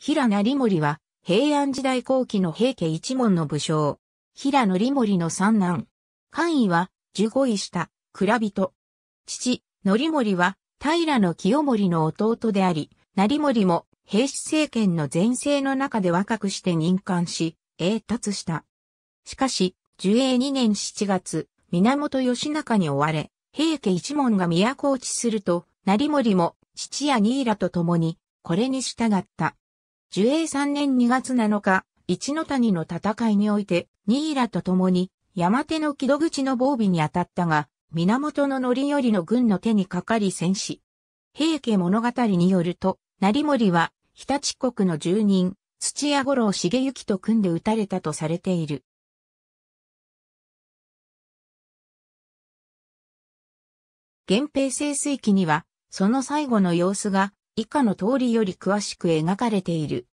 平成盛は、平安時代後期の平家一門の武将。平成利盛の三男。官位は、十五位下、蔵人。父、成利盛は、平清盛の弟であり、成盛も、平氏政権の前世の中で若くして任官し、栄達した。しかし、寿永2年7月、源義仲に追われ、平家一門が都落ちすると、成盛も、父や新らと共に、これに従った。樹永3年2月7日、一の谷の戦いにおいて、新らと共に、山手の木戸口の防備に当たったが、源の範頼の軍の手にかかり戦死。平家物語によると、成森は、日立国の住人、土屋五郎重行と組んで撃たれたとされている。源平盛衰期には、その最後の様子が以下の通りより詳しく描かれている。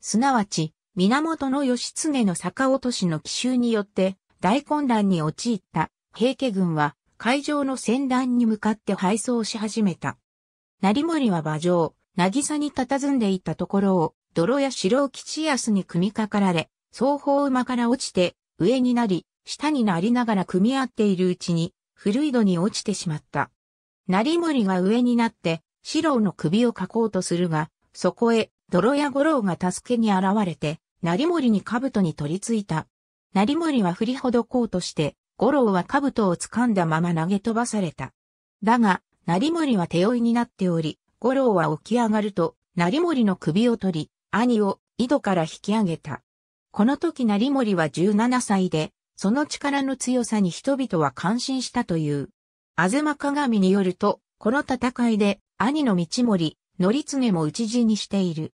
すなわち、源義経の坂落としの奇襲によって大混乱に陥った平家軍は海上の戦乱に向かって敗走し始めた。成森は馬上、渚に佇んでいたところを泥や白吉安に組みかかられ、双方馬から落ちて上になり、下になりながら組み合っているうちに古井戸に落ちてしまった。成森が上になって四郎の首をかこうとするが、そこへ、泥屋五郎が助けに現れて、成森に兜に取り付いた。成森は振りほどこうとして、五郎は兜を掴んだまま投げ飛ばされた。だが、成森は手負いになっており、五郎は起き上がると、成森の首を取り、兄を井戸から引き上げた。この時成森は17歳で、その力の強さに人々は感心したという。あずま鏡によると、この戦いで兄の道森、則常も討ち死にしている。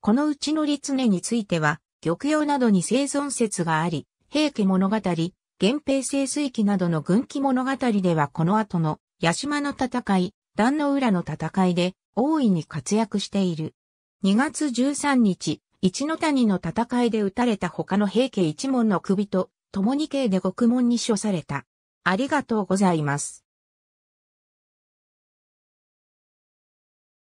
このうち則常については、玉葉などに生存説があり、平家物語、源平清水記などの軍記物語ではこの後の、八島の戦い、壇の浦の戦いで、大いに活躍している。2月13日、一の谷の戦いで撃たれた他の平家一門の首と、共に刑で獄門に処された。ありがとうございます。